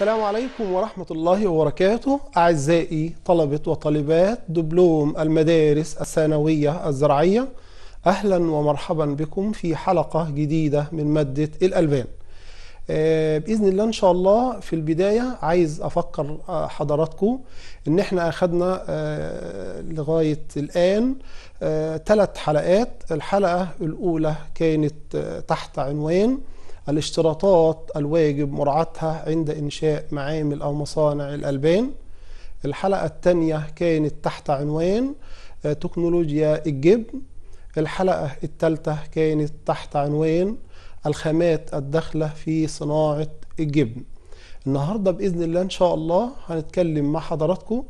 السلام عليكم ورحمة الله وبركاته أعزائي طلبة وطالبات دبلوم المدارس الثانوية الزراعية أهلا ومرحبا بكم في حلقة جديدة من مادة الألبان آه، بإذن الله إن شاء الله في البداية عايز أفكر آه، حضراتكم إن إحنا أخذنا آه، لغاية الآن ثلاث حلقات الحلقة الأولى كانت تحت عنوان الاشتراطات الواجب مراعاتها عند إنشاء معامل أو مصانع الألبان الحلقة الثانية كانت تحت عنوان آه، تكنولوجيا الجبن الحلقة الثالثة كانت تحت عنوان الخامات الداخلة في صناعة الجبن النهاردة بإذن الله إن شاء الله هنتكلم مع حضراتكم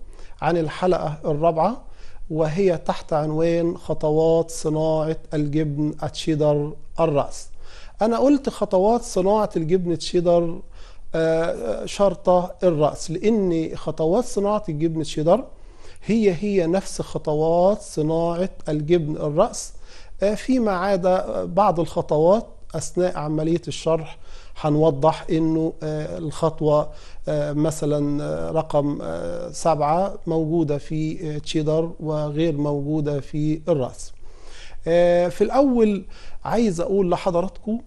عن الحلقة الرابعة وهي تحت عنوان خطوات صناعة الجبن التشيدر الرأس أنا قلت خطوات صناعة الجبن تشيدر آه، آه، شرطة الرأس لأن خطوات صناعة الجبن تشيدر هي هي نفس خطوات صناعة الجبن الرأس آه، فيما عدا بعض الخطوات أثناء عملية الشرح هنوضح انه الخطوة مثلا رقم سبعة موجودة في تشيدر وغير موجودة في الرأس في الأول عايز اقول لحضراتكم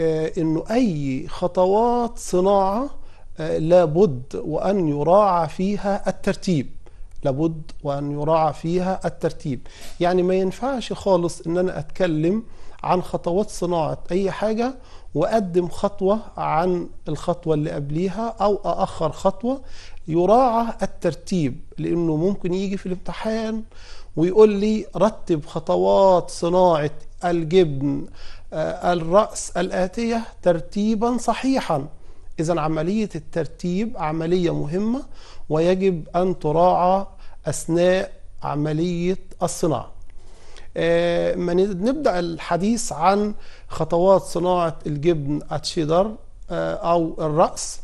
آه، انه اي خطوات صناعه آه، لابد وان يراعى فيها الترتيب لابد وان يراعى فيها الترتيب يعني ما ينفعش خالص ان انا اتكلم عن خطوات صناعه اي حاجه واقدم خطوه عن الخطوه اللي قبليها او ااخر خطوه يراعى الترتيب لانه ممكن يجي في الامتحان ويقول لي رتب خطوات صناعه الجبن آه، الرأس الآتية ترتيبا صحيحا إذا عملية الترتيب عملية مهمة ويجب أن تراعى أثناء عملية الصناعة آه، ما نبدأ الحديث عن خطوات صناعة الجبن التشيدر آه، أو الرأس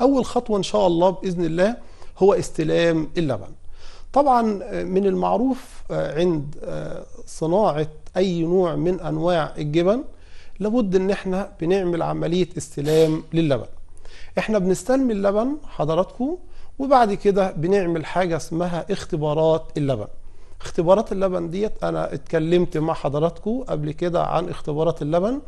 أول خطوة إن شاء الله بإذن الله هو استلام اللبن طبعا من المعروف عند صناعة اي نوع من انواع الجبن لابد ان احنا بنعمل عمليه استلام للبن احنا بنستلم اللبن حضراتكم وبعد كده بنعمل حاجه اسمها اختبارات اللبن اختبارات اللبن ديت انا اتكلمت مع حضراتكم قبل كده عن اختبارات اللبن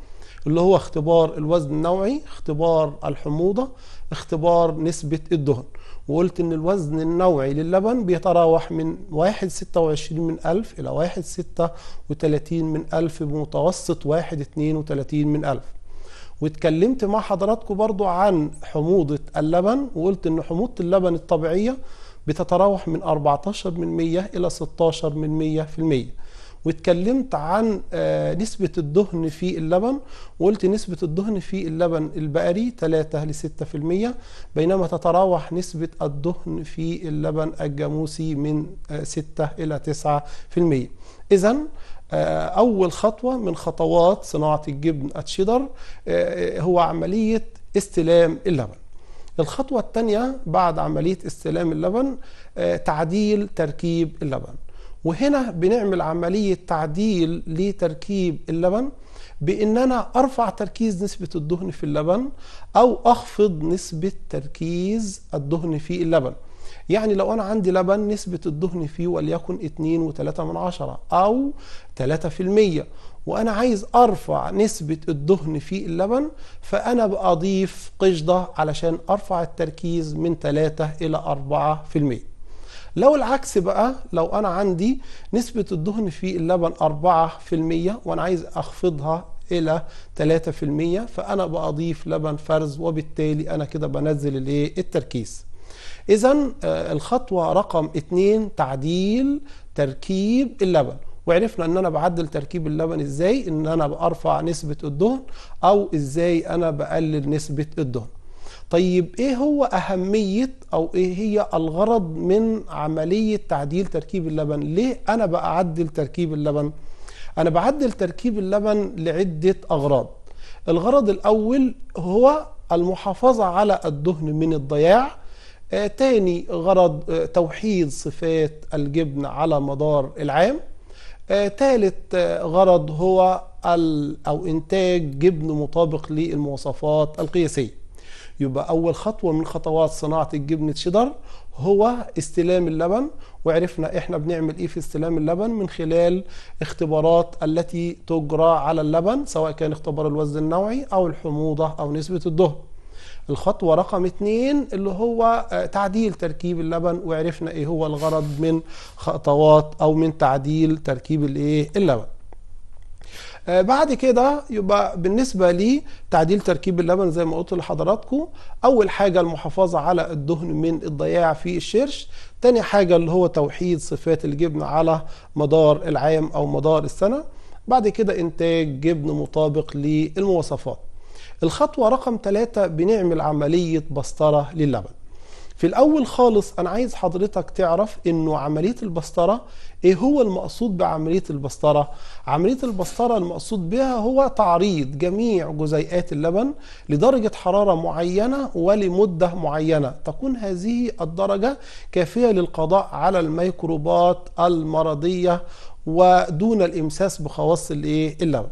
اللي هو اختبار الوزن النوعي اختبار الحموضه اختبار نسبه الدهن وقلت ان الوزن النوعي للبن بيتراوح من 1.26 من ألف إلى 1.36 من ألف بمتوسط 1.32 من ألف واتكلمت مع حضراتكم برضو عن حموضة اللبن وقلت ان حموضة اللبن الطبيعية بتتراوح من 14% إلى 16% في المية واتكلمت عن آه، نسبة الدهن في اللبن وقلت نسبة الدهن في اللبن البقري 3 ل 6% بينما تتراوح نسبة الدهن في اللبن الجاموسي من 6 آه، إلى 9% إذا آه، أول خطوة من خطوات صناعة الجبن التشيدر هو عملية استلام اللبن الخطوة الثانية بعد عملية استلام اللبن تعديل تركيب اللبن وهنا بنعمل عملية تعديل لتركيب اللبن بان انا ارفع تركيز نسبة الدهن في اللبن او اخفض نسبة تركيز الدهن في اللبن يعني لو انا عندي لبن نسبة الدهن فيه وليكن 2.3 من عشرة او 3% وانا عايز ارفع نسبة الدهن في اللبن فانا بأضيف قشدة علشان ارفع التركيز من 3 الى 4% لو العكس بقى لو انا عندي نسبة الدهن في اللبن 4% وانا عايز اخفضها الى 3% فانا بضيف لبن فرز وبالتالي انا كده بنزل الايه التركيز اذا آه، الخطوة رقم 2 تعديل تركيب اللبن وعرفنا ان انا بعدل تركيب اللبن ازاي ان انا برفع نسبة الدهن او ازاي انا بقلل نسبة الدهن طيب ايه هو اهمية او ايه هي الغرض من عملية تعديل تركيب اللبن ليه انا بعدل تركيب اللبن انا بعدل تركيب اللبن لعدة اغراض الغرض الاول هو المحافظة على الدهن من الضياع آه، تاني غرض آه، توحيد صفات الجبن على مدار العام آه، تالت غرض هو أو إنتاج جبن مطابق للمواصفات القياسية يبقى أول خطوة من خطوات صناعة الجبنة شيدر هو استلام اللبن وعرفنا إحنا بنعمل إيه في استلام اللبن من خلال اختبارات التي تجرى على اللبن سواء كان اختبار الوزن النوعي أو الحموضة أو نسبة الدهن الخطوة رقم اتنين اللي هو آه، تعديل تركيب اللبن وعرفنا ايه هو الغرض من خطوات او من تعديل تركيب الايه اللبن آه، بعد كده يبقى بالنسبه لتعديل تركيب اللبن زي ما قلت لحضراتكم اول حاجه المحافظه على الدهن من الضياع في الشرش تاني حاجه اللي هو توحيد صفات الجبن على مدار العام او مدار السنه بعد كده انتاج جبن مطابق للمواصفات الخطوه رقم ثلاثة بنعمل عمليه بسطره للبن في الاول خالص انا عايز حضرتك تعرف انه عمليه البسطره ايه هو المقصود بعمليه البسطره عمليه البسطره المقصود بها هو تعريض جميع جزيئات اللبن لدرجه حراره معينه ولمده معينه تكون هذه الدرجه كافيه للقضاء على الميكروبات المرضيه ودون الامساس بخواص الايه اللبن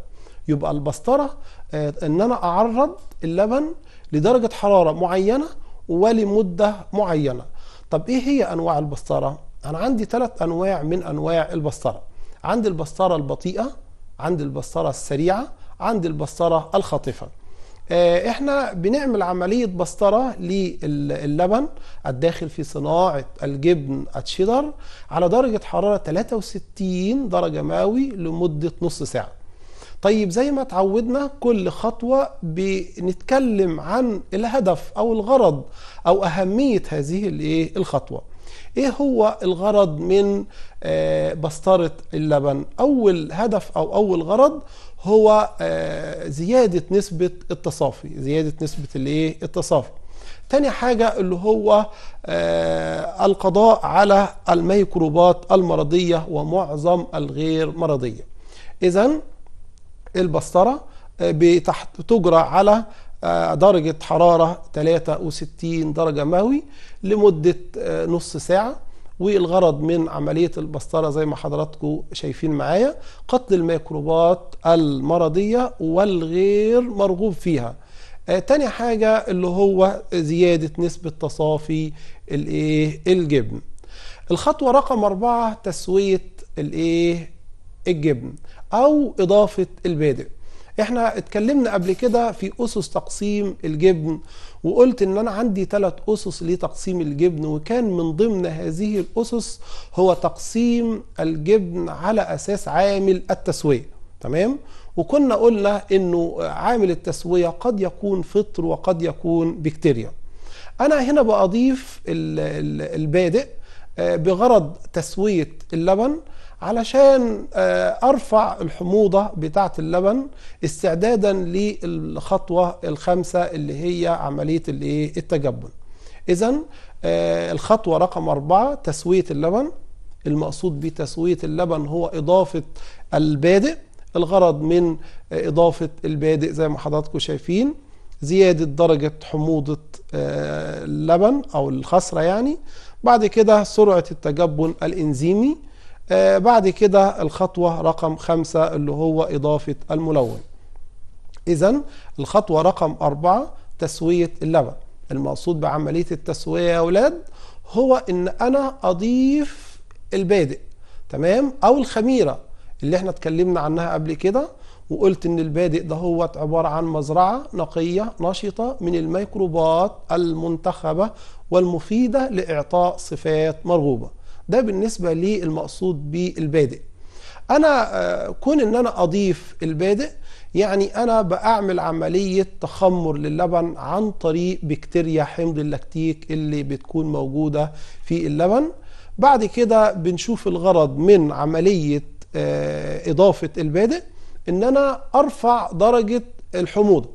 يبقى البسطره آه، ان انا اعرض اللبن لدرجه حراره معينه ولمدة معينة طب ايه هي انواع البسترة انا عندي ثلاث انواع من انواع البسترة عندي البسترة البطيئة عندي البسترة السريعة عندي البسترة الخاطفة آه، احنا بنعمل عملية بسترة للبن الداخل في صناعة الجبن الشيدر على درجة حرارة 63 درجة مئوي لمدة نص ساعة طيب زي ما اتعودنا كل خطوة بنتكلم عن الهدف أو الغرض أو أهمية هذه إيه، الخطوة ايه هو الغرض من آه، بسطرة اللبن اول هدف او اول غرض هو آه، زيادة نسبة التصافي زيادة نسبة الايه التصافي تاني حاجة اللي هو آه، القضاء على الميكروبات المرضية ومعظم الغير مرضية اذا البسطرة آه، بتجرى على آه، درجة حرارة 63 درجة مئوي لمدة آه، نص ساعة والغرض من عملية البسطرة زي ما حضراتكم شايفين معايا قتل الميكروبات المرضية والغير مرغوب فيها تاني حاجة اللي هو زيادة نسبة تصافي الايه الجبن الخطوة رقم أربعة تسوية الايه الجبن أو إضافة البادئ احنا اتكلمنا قبل كده في اسس تقسيم الجبن وقلت ان انا عندي ثلاث اسس لتقسيم الجبن وكان من ضمن هذه الاسس هو تقسيم الجبن على اساس عامل التسويه تمام وكنا قلنا انه عامل التسويه قد يكون فطر وقد يكون بكتيريا انا هنا باضيف البادئ آه، بغرض تسويه اللبن علشان آه، ارفع الحموضه بتاعه اللبن استعدادا للخطوه الخامسه اللي هي عمليه التجبن اذا آه، الخطوه رقم أربعة تسويه اللبن المقصود بتسويه اللبن هو اضافه البادئ الغرض من آه، اضافه البادئ زي ما حضراتكم شايفين زياده درجه حموضه اللبن او الخصره يعني بعد كده سرعه التجبن الانزيمي آه، بعد كده الخطوة رقم خمسة اللي هو إضافة الملون إذا الخطوة رقم أربعة تسوية اللبن المقصود بعملية التسوية يا أولاد هو إن أنا أضيف البادئ تمام أو الخميرة اللي احنا اتكلمنا عنها قبل كده وقلت ان البادئ ده هو عبارة عن مزرعة نقية نشطة من الميكروبات المنتخبة والمفيدة لإعطاء صفات مرغوبة ده بالنسبة للمقصود بالبادئ أنا آه، كون إن أنا أضيف البادئ يعني أنا بعمل عملية تخمر للبن عن طريق بكتيريا حمض اللاكتيك اللي بتكون موجودة في اللبن بعد كده بنشوف الغرض من عملية آه، إضافة البادئ إن أنا أرفع درجة الحموضة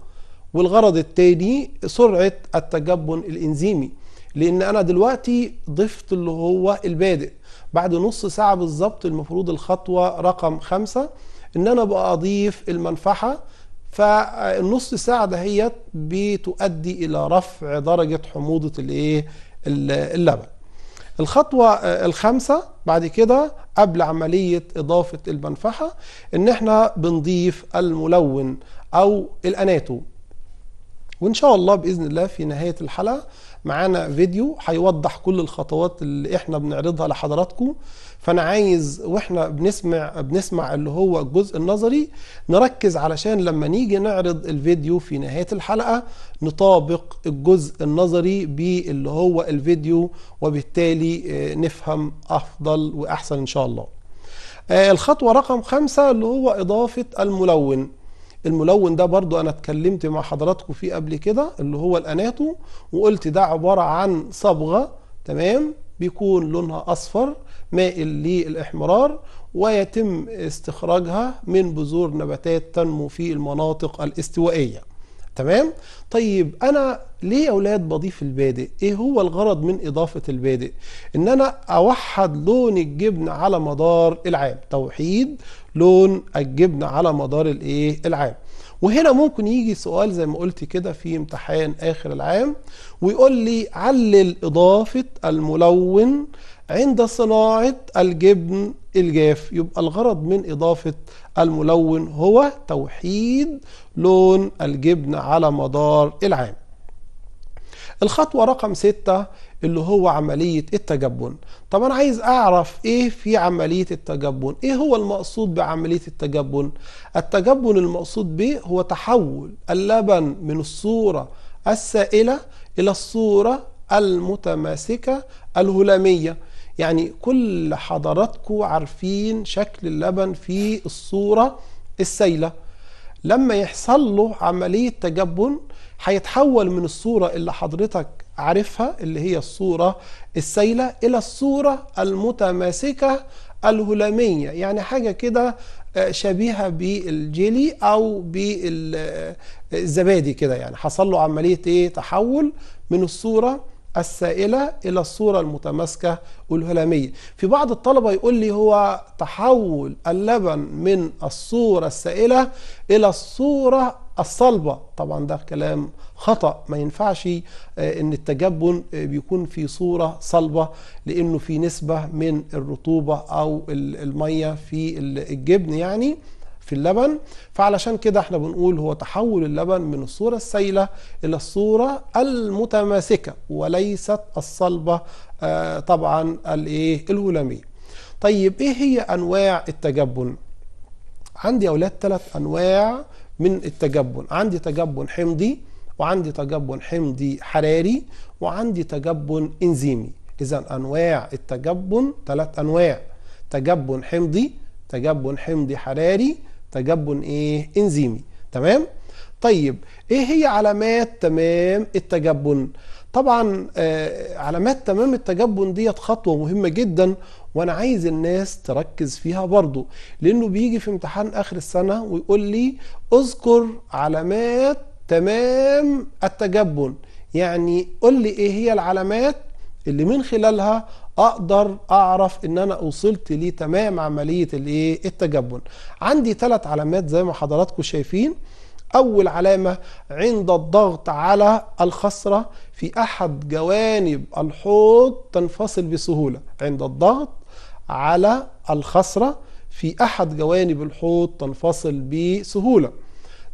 والغرض التاني سرعة التجبن الإنزيمي لان انا دلوقتي ضفت اللي هو البادئ بعد نص ساعة بالظبط المفروض الخطوة رقم خمسة ان انا بقى اضيف المنفحة فالنص ساعة دهيت بتؤدي الى رفع درجة حموضة الايه اللبن الخطوة آه، الخامسة بعد كده قبل عملية إضافة المنفحة إن إحنا بنضيف الملون أو الأناتو وإن شاء الله بإذن الله في نهاية الحلقة معانا فيديو هيوضح كل الخطوات اللي احنا بنعرضها لحضراتكم فانا عايز واحنا بنسمع بنسمع اللي هو الجزء النظري نركز علشان لما نيجي نعرض الفيديو في نهايه الحلقه نطابق الجزء النظري باللي هو الفيديو وبالتالي آه، نفهم افضل واحسن ان شاء الله آه، الخطوه رقم خمسة اللي هو اضافه الملون الملون ده برضو انا اتكلمت مع حضراتكم فيه قبل كده اللي هو الاناتو وقلت ده عباره عن صبغه تمام بيكون لونها اصفر مائل للاحمرار ويتم استخراجها من بذور نباتات تنمو في المناطق الاستوائيه تمام طيب انا ليه يا اولاد بضيف البادئ ايه هو الغرض من اضافه البادئ ان انا اوحد لون الجبن على مدار العام توحيد لون الجبن على مدار الايه العام وهنا ممكن يجي سؤال زي ما قلت كده في امتحان اخر العام ويقول لي علل اضافه الملون عند صناعه الجبن الجاف يبقى الغرض من اضافه الملون هو توحيد لون الجبن على مدار العام الخطوة رقم ستة اللي هو عملية التجبن طب أنا عايز أعرف إيه في عملية التجبن إيه هو المقصود بعملية التجبن التجبن المقصود به هو تحول اللبن من الصورة السائلة إلى الصورة المتماسكة الهلامية يعني كل حضراتكم عارفين شكل اللبن في الصورة السائلة لما يحصل له عملية تجبن هيتحول من الصورة اللي حضرتك عارفها اللي هي الصورة السائلة إلى الصورة المتماسكة الهلامية يعني حاجة كده آه، شبيهة بالجيلي أو بالزبادي كده يعني حصل له عملية إيه تحول من الصورة السائلة إلى الصورة المتماسكة والهلامية في بعض الطلبة يقول لي هو تحول اللبن من الصورة السائلة إلى الصورة الصلبة طبعا ده كلام خطأ ما ينفعش آه، ان التجبن آه، بيكون في صورة صلبة لانه في نسبة من الرطوبة او المية في الجبن يعني في اللبن فعلشان كده احنا بنقول هو تحول اللبن من الصورة السائلة إلى الصورة المتماسكة وليست الصلبة آه طبعا الايه الهلامية طيب ايه هي انواع التجبن عندي اولاد ثلاث انواع من التجبن عندي تجبن حمضي وعندي تجبن حمضي حراري وعندي تجبن انزيمي اذا انواع التجبن ثلاث انواع تجبن حمضي تجبن حمضي حراري تجبن ايه انزيمي تمام طيب ايه هي علامات تمام التجبن طبعا آه علامات تمام التجبن ديت خطوه مهمه جدا وانا عايز الناس تركز فيها برضو لانه بيجي في امتحان اخر السنه ويقول لي اذكر علامات تمام التجبن يعني قول لي ايه هي العلامات اللي من خلالها اقدر اعرف ان انا وصلت لتمام عمليه الايه التجبن عندي ثلاث علامات زي ما حضراتكم شايفين اول علامه عند الضغط على الخصره في احد جوانب الحوض تنفصل بسهوله عند الضغط على الخصره في احد جوانب الحوض تنفصل بسهوله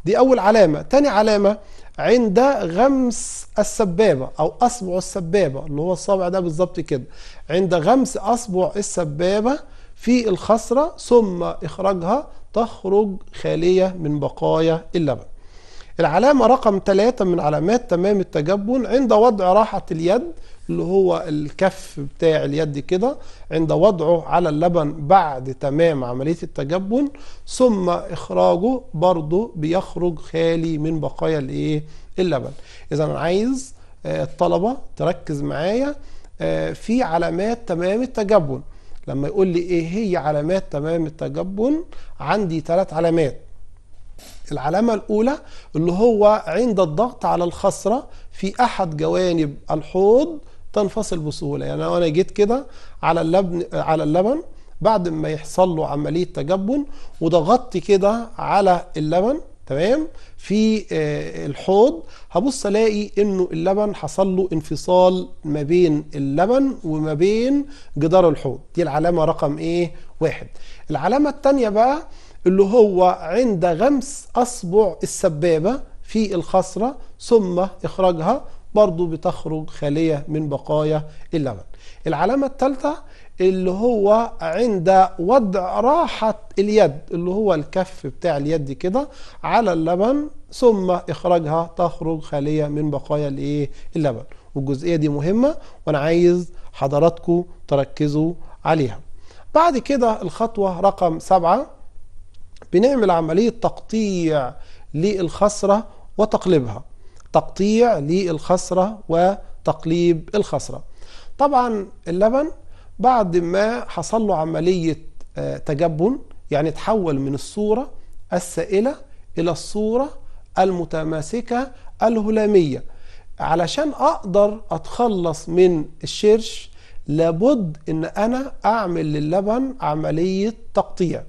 دي اول علامه تاني علامه عند غمس السبابة أو أصبع السبابة اللي هو الصابع ده بالظبط كده عند غمس أصبع السبابة في الخصرة ثم إخراجها تخرج خالية من بقايا اللبن العلامة رقم ثلاثة من علامات تمام التجبن عند وضع راحة اليد اللي هو الكف بتاع اليد كده عند وضعه على اللبن بعد تمام عملية التجبن ثم إخراجه برضه بيخرج خالي من بقايا الإيه اللبن إذا أنا عايز آه، الطلبة تركز معايا آه، في علامات تمام التجبن لما يقول لي ايه هي علامات تمام التجبن عندي ثلاث علامات العلامة الأولى اللي هو عند الضغط على الخصرة في أحد جوانب الحوض تنفصل بسهوله يعني لو انا جيت كده على اللبن على اللبن بعد ما يحصل له عمليه تجبن وضغطت كده على اللبن تمام في آه، الحوض هبص الاقي انه اللبن حصل له انفصال ما بين اللبن وما بين جدار الحوض دي العلامه رقم ايه واحد العلامه الثانيه بقى اللي هو عند غمس اصبع السبابه في الخصره ثم اخراجها برضو بتخرج خالية من بقايا اللبن العلامة الثالثة اللي هو عند وضع راحة اليد اللي هو الكف بتاع اليد كده على اللبن ثم إخراجها تخرج خالية من بقايا الإيه اللبن والجزئية دي مهمة وأنا عايز حضراتكم تركزوا عليها بعد كده الخطوة رقم سبعة بنعمل عملية تقطيع للخسرة وتقليبها تقطيع للخصرة وتقليب الخصرة طبعا اللبن بعد ما حصل له عملية آه، تجبن يعني تحول من الصورة السائلة إلى الصورة المتماسكة الهلامية علشان أقدر أتخلص من الشرش لابد إن أنا أعمل للبن عملية تقطيع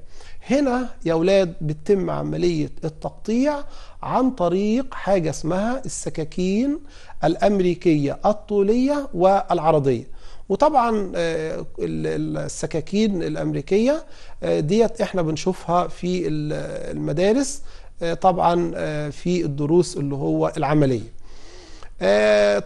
هنا يا اولاد بتتم عمليه التقطيع عن طريق حاجه اسمها السكاكين الامريكيه الطوليه والعرضيه وطبعا آه، السكاكين الامريكيه آه، ديت احنا بنشوفها في المدارس آه، طبعا في الدروس اللي هو العمليه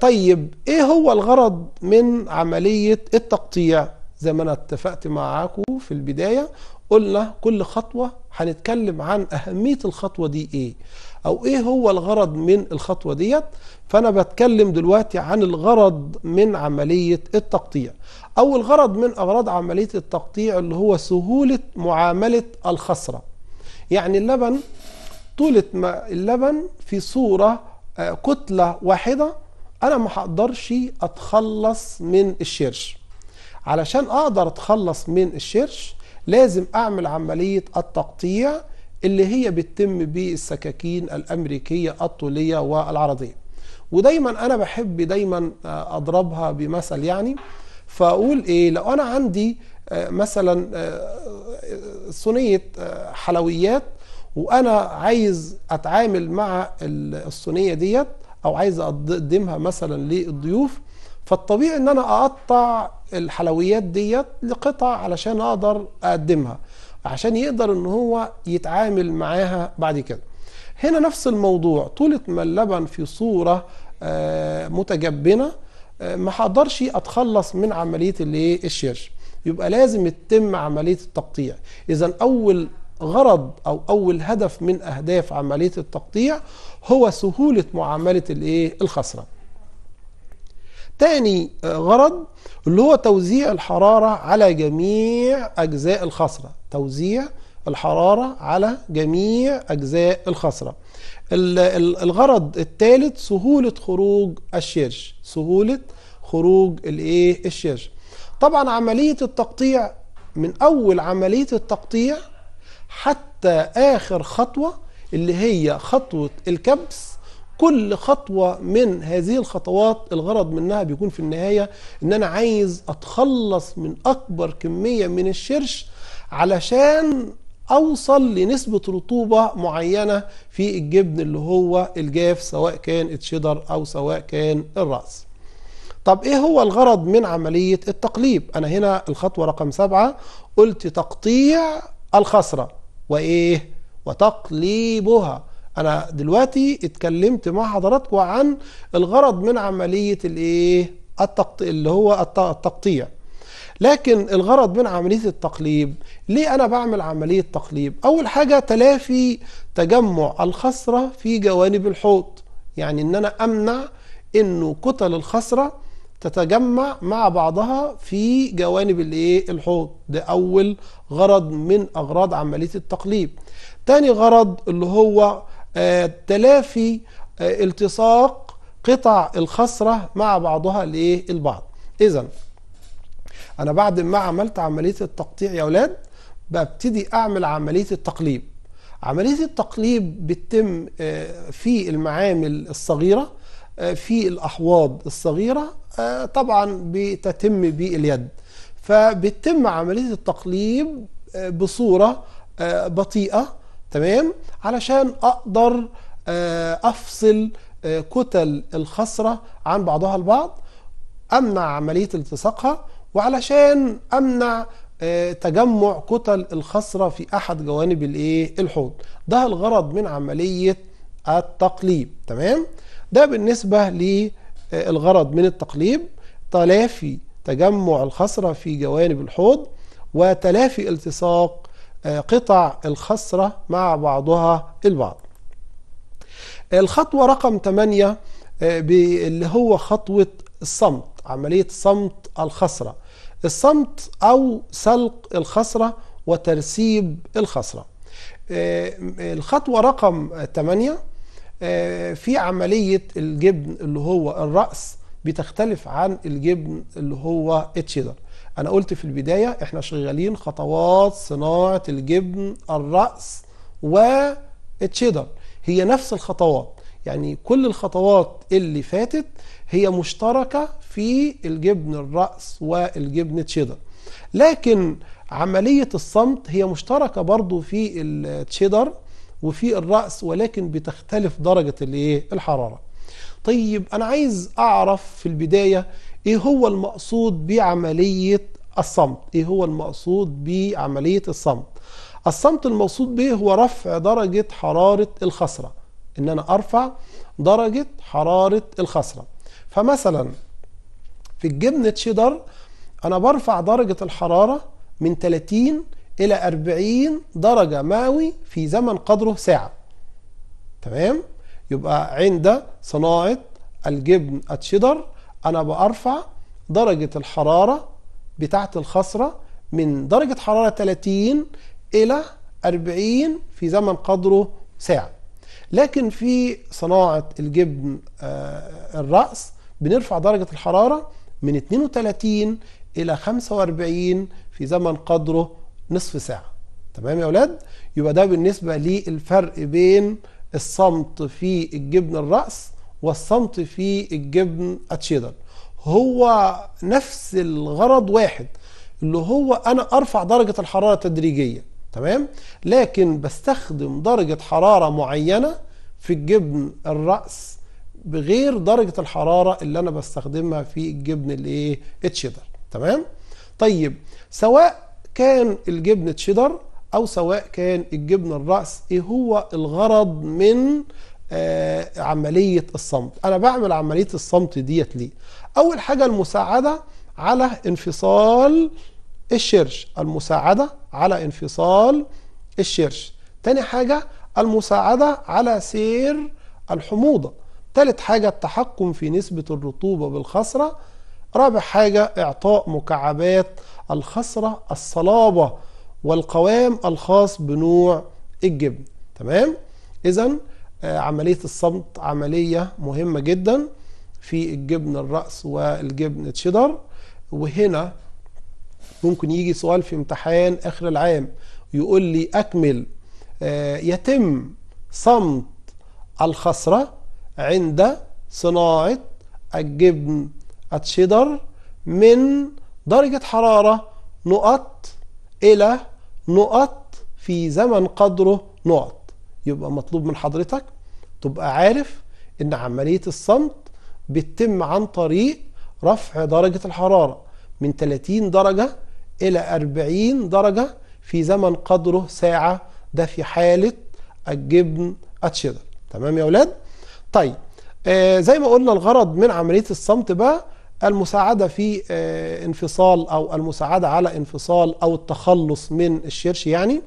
طيب ايه هو الغرض من عمليه التقطيع زي ما انا اتفقت معاكم في البدايه قلنا كل خطوة هنتكلم عن أهمية الخطوة دي إيه أو إيه هو الغرض من الخطوة ديت فأنا بتكلم دلوقتي عن الغرض من عملية التقطيع أو الغرض من أغراض عملية التقطيع اللي هو سهولة معاملة الخسرة يعني اللبن طولة ما اللبن في صورة آه، كتلة واحدة أنا ما هقدرش أتخلص من الشرش علشان أقدر أتخلص من الشرش لازم اعمل عملية التقطيع اللي هي بتتم بالسكاكين الامريكية الطولية والعرضية ودايما انا بحب دايما آه، اضربها بمثل يعني فاقول ايه لو انا عندي آه، مثلا آه، صينية حلويات وانا عايز اتعامل مع الصينية ديت او عايز اقدمها مثلا للضيوف فالطبيعي ان انا اقطع الحلويات ديت لقطع علشان اقدر اقدمها عشان يقدر ان هو يتعامل معاها بعد كده هنا نفس الموضوع طولة ما اللبن في صورة آه، متجبنة آه، ما حقدرش اتخلص من عملية الايه الشرش يبقى لازم تتم عملية التقطيع اذا اول غرض او اول هدف من اهداف عملية التقطيع هو سهولة معاملة الايه الخسرة تاني آه، غرض اللي هو توزيع الحرارة على جميع أجزاء الخصرة توزيع الحرارة على جميع أجزاء الخصرة الغرض الثالث سهولة خروج الشرش سهولة خروج الايه الشرش طبعا عملية التقطيع من أول عملية التقطيع حتى آخر خطوة اللي هي خطوة الكبس كل خطوة من هذه الخطوات الغرض منها بيكون في النهاية ان انا عايز اتخلص من اكبر كمية من الشرش علشان اوصل لنسبة رطوبة معينة في الجبن اللي هو الجاف سواء كان الشيدر او سواء كان الرأس طب ايه هو الغرض من عملية التقليب انا هنا الخطوة رقم سبعة قلت تقطيع الخصرة وايه وتقليبها انا دلوقتي اتكلمت مع حضراتكم عن الغرض من عمليه الايه التقط... اللي هو التقطيع لكن الغرض من عمليه التقليب ليه انا بعمل عمليه تقليب اول حاجه تلافي تجمع الخسره في جوانب الحوض يعني ان انا امنع انه كتل الخسره تتجمع مع بعضها في جوانب الايه الحوض ده اول غرض من اغراض عمليه التقليب تاني غرض اللي هو تلافي التصاق آه، قطع الخصرة مع بعضها البعض إذا أنا بعد ما عملت عملية التقطيع يا أولاد ببتدي أعمل عملية التقليب عملية التقليب بتتم آه، في المعامل الصغيرة آه، في الأحواض الصغيرة طبعا بتتم باليد فبتتم عملية التقليب بصورة بطيئة تمام علشان اقدر آه، افصل آه، كتل الخصرة عن بعضها البعض امنع عملية التصاقها وعلشان امنع آه، تجمع كتل الخصرة في احد جوانب الايه الحوض ده الغرض من عملية التقليب تمام ده بالنسبة للغرض من التقليب تلافي تجمع الخصرة في جوانب الحوض وتلافي التصاق آه، قطع الخصرة مع بعضها البعض الخطوة رقم 8 آه، اللي هو خطوة الصمت عملية صمت الخصرة الصمت أو سلق الخصرة وترسيب الخصرة آه، الخطوة رقم 8 في عملية الجبن اللي هو الرأس بتختلف عن الجبن اللي هو التشيدر انا قلت في البداية احنا شغالين خطوات صناعة الجبن الرأس والتشيدر هي نفس الخطوات يعني كل الخطوات اللي فاتت هي مشتركة في الجبن الرأس والجبن تشيدر لكن عملية الصمت هي مشتركة برضو في التشيدر وفي الرأس ولكن بتختلف درجة الحرارة طيب أنا عايز أعرف في البداية ايه هو المقصود بعملية الصمت ايه هو المقصود بعملية الصمت الصمت المقصود به هو رفع درجة حرارة الخصرة ان انا ارفع درجة حرارة الخصرة فمثلا في الجبنة تشيدر انا برفع درجة الحرارة من 30 الى 40 درجة مئوي في زمن قدره ساعة تمام يبقى عند صناعة الجبن التشيدر أنا بأرفع درجة الحرارة بتاعت الخصرة من درجة حرارة 30 إلى 40 في زمن قدره ساعة لكن في صناعة الجبن آه، الرأس بنرفع درجة الحرارة من 32 إلى 45 في زمن قدره نصف ساعة تمام يا أولاد؟ يبقى ده بالنسبة للفرق بين الصمت في الجبن الرأس والصمت في الجبن اتشيدر هو نفس الغرض واحد اللي هو انا ارفع درجه الحراره تدريجيا تمام لكن بستخدم درجه حراره معينه في الجبن الراس بغير درجه الحراره اللي انا بستخدمها في الجبن الايه اتشيدر تمام طيب سواء كان الجبن تشيدر او سواء كان الجبن الراس ايه هو الغرض من آه، عملية الصمت أنا بعمل عملية الصمت ديت ليه أول حاجة المساعدة على انفصال الشرش المساعدة على انفصال الشرش تاني حاجة المساعدة على سير الحموضة تالت حاجة التحكم في نسبة الرطوبة بالخصرة رابع حاجة إعطاء مكعبات الخصرة الصلابة والقوام الخاص بنوع الجبن تمام إذا آه، عملية الصمت عملية مهمة جدا في الجبن الرأس والجبن تشيدر وهنا ممكن يجي سؤال في امتحان آخر العام يقول لي أكمل آه، يتم صمت الخصرة عند صناعة الجبن التشيدر من درجة حرارة نقط إلى نقط في زمن قدره نقط يبقى مطلوب من حضرتك تبقى عارف ان عملية الصمت بتتم عن طريق رفع درجة الحرارة من 30 درجة الى 40 درجة في زمن قدره ساعة ده في حالة الجبن اتشدر تمام يا اولاد طيب آه زي ما قلنا الغرض من عملية الصمت بقى المساعدة في آه انفصال او المساعدة على انفصال او التخلص من الشرش يعني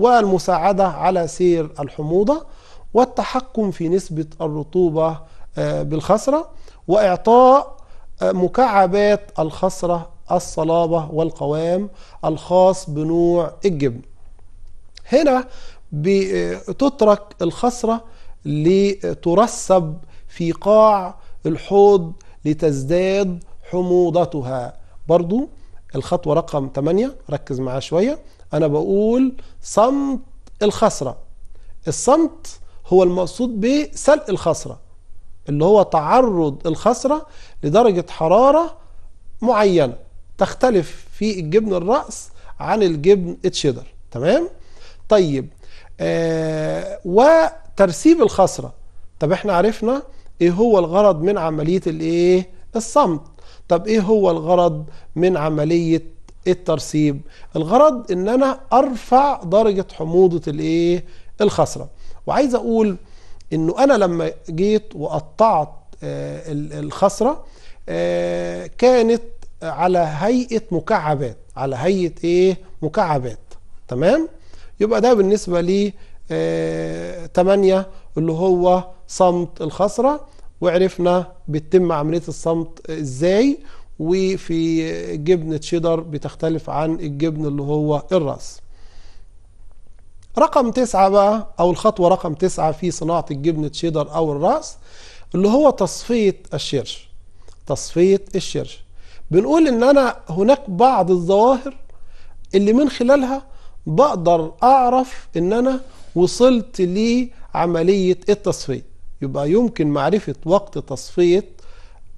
والمساعدة على سير الحموضة والتحكم في نسبة الرطوبة آه، بالخسرة وإعطاء آه، مكعبات الخسرة الصلابة والقوام الخاص بنوع الجبن هنا آه، تترك الخسرة لترسب في قاع الحوض لتزداد حموضتها برضو الخطوة رقم 8 ركز معاه شوية أنا بقول صمت الخسرة الصمت هو المقصود به سلق الخسرة اللي هو تعرض الخسرة لدرجة حرارة معينة تختلف في الجبن الرأس عن الجبن اتشيدر تمام طيب آه وترسيب الخسرة طب احنا عرفنا ايه هو الغرض من عملية الايه الصمت طب ايه هو الغرض من عملية الترسيب الغرض ان انا ارفع درجة حموضة الايه الخسرة وعايز اقول انه انا لما جيت وقطعت آه، الخصرة آه، كانت على هيئة مكعبات على هيئة ايه مكعبات تمام يبقى ده بالنسبة لي 8 آه، اللي هو صمت الخسرة وعرفنا بتتم عملية الصمت ازاي وفي جبنة شيدر بتختلف عن الجبن اللي هو الراس رقم تسعة بقى أو الخطوة رقم تسعة في صناعة الجبنة شيدر أو الراس اللي هو تصفية الشرش تصفية الشرش بنقول إن أنا هناك بعض الظواهر اللي من خلالها بقدر أعرف إن أنا وصلت لعملية التصفية يبقى يمكن معرفة وقت تصفية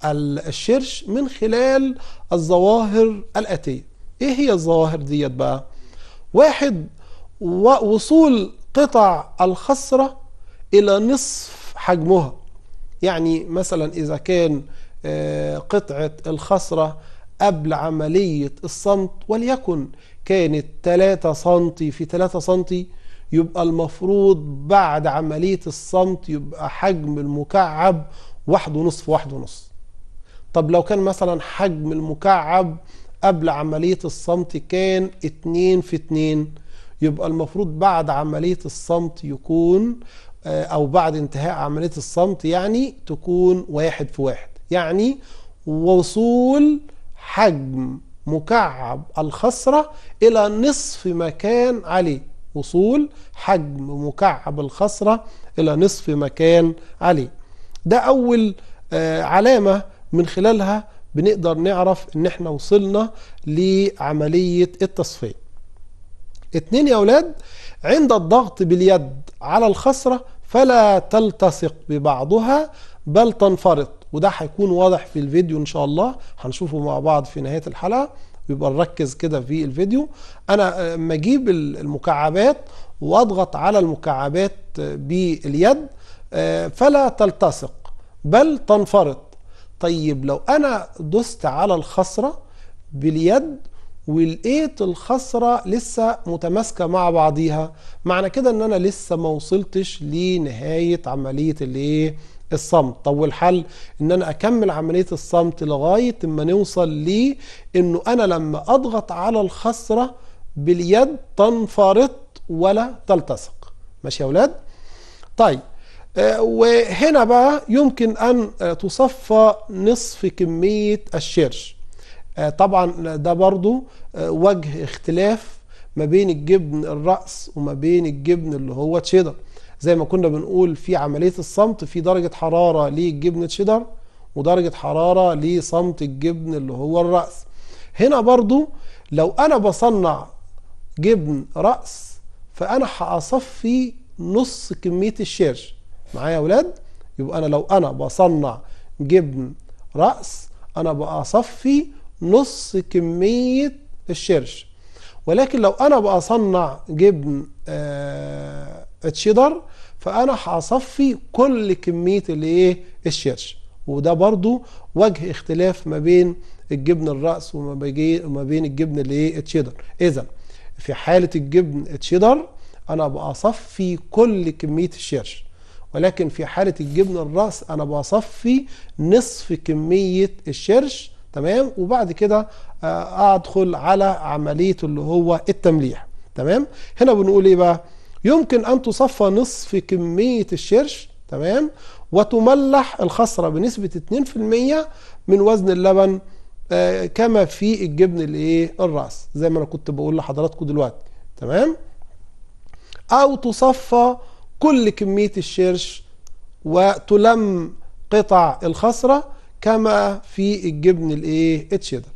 الشرش من خلال الظواهر الآتية إيه هي الظواهر ديت بقى واحد وصول قطع الخصرة إلى نصف حجمها يعني مثلا إذا كان آه، قطعة الخصرة قبل عملية الصمت وليكن كانت 3 سنتي في 3 سنتي يبقى المفروض بعد عملية الصمت يبقى حجم المكعب واحد ونصف واحد ونصف طب لو كان مثلا حجم المكعب قبل عملية الصمت كان اتنين في اتنين يبقى المفروض بعد عملية الصمت يكون آه، أو بعد انتهاء عملية الصمت يعني تكون واحد في واحد يعني وصول حجم مكعب الخصرة إلى نصف مكان عليه وصول حجم مكعب الخصرة إلى نصف مكان عليه ده أول آه، علامة من خلالها بنقدر نعرف ان احنا وصلنا لعملية التصفية اتنين يا اولاد عند الضغط باليد على الخصرة فلا تلتصق ببعضها بل تنفرط وده هيكون واضح في الفيديو ان شاء الله هنشوفه مع بعض في نهاية الحلقة بيبقى نركز كده في الفيديو انا ما اجيب المكعبات واضغط على المكعبات باليد آه، فلا تلتصق بل تنفرط طيب لو انا دست على الخصرة باليد ولقيت الخصرة لسه متماسكة مع بعضيها معنى كده ان انا لسه ما وصلتش لنهاية عملية الايه الصمت طب والحل ان انا اكمل عملية الصمت لغاية ما نوصل لي انه انا لما اضغط على الخصرة باليد تنفرط ولا تلتصق ماشي يا اولاد طيب آه، وهنا بقى يمكن أن آه، تصفى نصف كمية الشرش آه، طبعا ده برضو وجه اختلاف ما بين الجبن الرأس وما بين الجبن اللي هو تشيدر زي ما كنا بنقول في عملية الصمت في درجة حرارة للجبن تشيدر ودرجة حرارة لصمت الجبن اللي هو الرأس هنا برضو لو أنا بصنع جبن رأس فأنا هأصفي نص كمية الشرش معايا اولاد ولاد يبقى انا لو انا بصنع جبن راس انا بصفي نص كميه الشرش ولكن لو انا بصنع جبن آه تشيدر فانا هصفي كل كميه الايه الشرش وده برضو وجه اختلاف ما بين الجبن الراس وما بين الجبن الايه التشيدر اذا في حاله الجبن التشيدر انا بصفي كل كميه الشرش ولكن في حالة الجبن الراس أنا بصفي نصف كمية الشرش تمام وبعد كده آه، أدخل على عملية اللي هو التمليح تمام هنا بنقول إيه بقى يمكن أن تصفى نصف كمية الشرش تمام وتملح الخصرة بنسبة 2% من وزن اللبن آه، كما في الجبن الايه الراس زي ما انا كنت بقول لحضراتكم دلوقتي تمام او تصفى كل كمية الشرش وتلم قطع الخصرة كما في الجبن الايه اتشيدر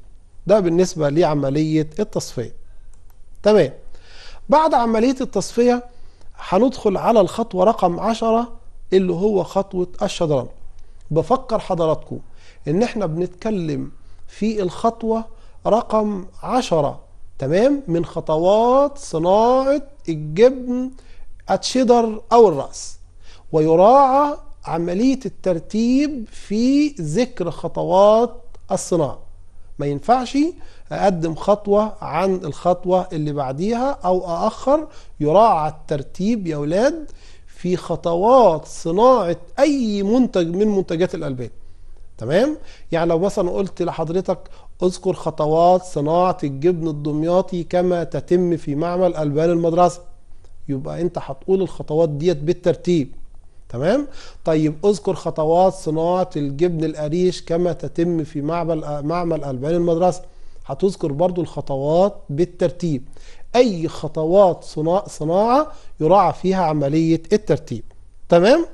ده بالنسبة لعملية التصفية تمام بعد عملية التصفية هندخل على الخطوة رقم عشرة اللي هو خطوة الشدران بفكر حضراتكم ان احنا بنتكلم في الخطوة رقم عشرة تمام من خطوات صناعة الجبن الشدر أو الرأس ويراعى عملية الترتيب في ذكر خطوات الصناعة ما ينفعش أقدم خطوة عن الخطوة اللي بعديها أو أأخر يراعى الترتيب يا أولاد في خطوات صناعة أي منتج من منتجات الألبان تمام يعني لو مثلا قلت لحضرتك اذكر خطوات صناعة الجبن الدمياطي كما تتم في معمل ألبان المدرسة يبقى انت هتقول الخطوات ديت بالترتيب تمام طيب اذكر خطوات صناعه الجبن القريش كما تتم في معمل معمل البان المدرسه هتذكر برضو الخطوات بالترتيب اي خطوات صناعه يراعى فيها عمليه الترتيب تمام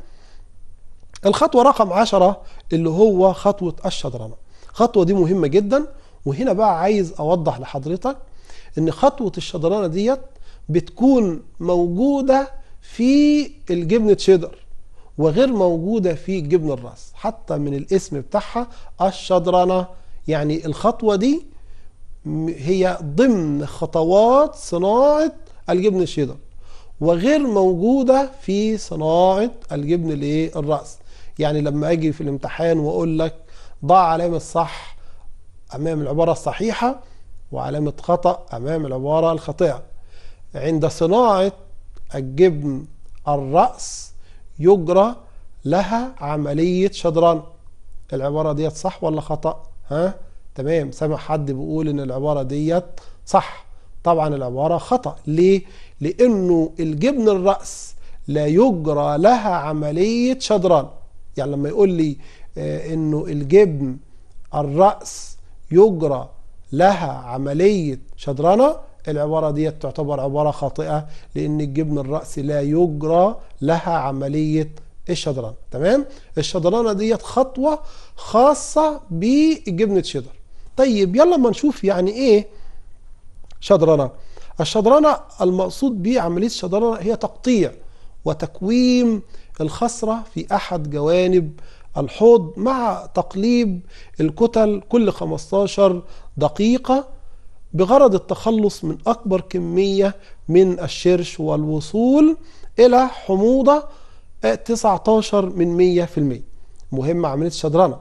الخطوه رقم عشرة اللي هو خطوه الشدرنة الخطوه دي مهمه جدا وهنا بقى عايز اوضح لحضرتك ان خطوه الشدرنة ديت بتكون موجودة في الجبن تشيدر وغير موجودة في جبن الراس حتى من الاسم بتاعها الشدرنة يعني الخطوة دي هي ضمن خطوات صناعة الجبن الشيدر وغير موجودة في صناعة الجبن الايه الرأس يعني لما اجي في الامتحان واقول لك ضع علامة صح امام العبارة الصحيحة وعلامة خطأ امام العبارة الخاطئة عند صناعة الجبن الرأس يجرى لها عملية شدران العبارة ديت صح ولا خطأ ها تمام سامع حد بيقول ان العبارة ديت صح طبعا العبارة خطأ ليه لانه الجبن الرأس لا يجرى لها عملية شدران يعني لما يقول لي آه، انه الجبن الرأس يجرى لها عملية شدرانة العبارة دي تعتبر عبارة خاطئة لأن الجبن الرأسي لا يجرى لها عملية الشدران تمام الشدرانة ديت خطوة خاصة بجبنة شدر طيب يلا ما نشوف يعني ايه شدرانة الشدرانة المقصود بيه عملية الشدرانة هي تقطيع وتكويم الخصرة في أحد جوانب الحوض مع تقليب الكتل كل 15 دقيقة بغرض التخلص من أكبر كمية من الشرش والوصول إلى حموضة 19 آه، من 100% مهم عملية الشدرنة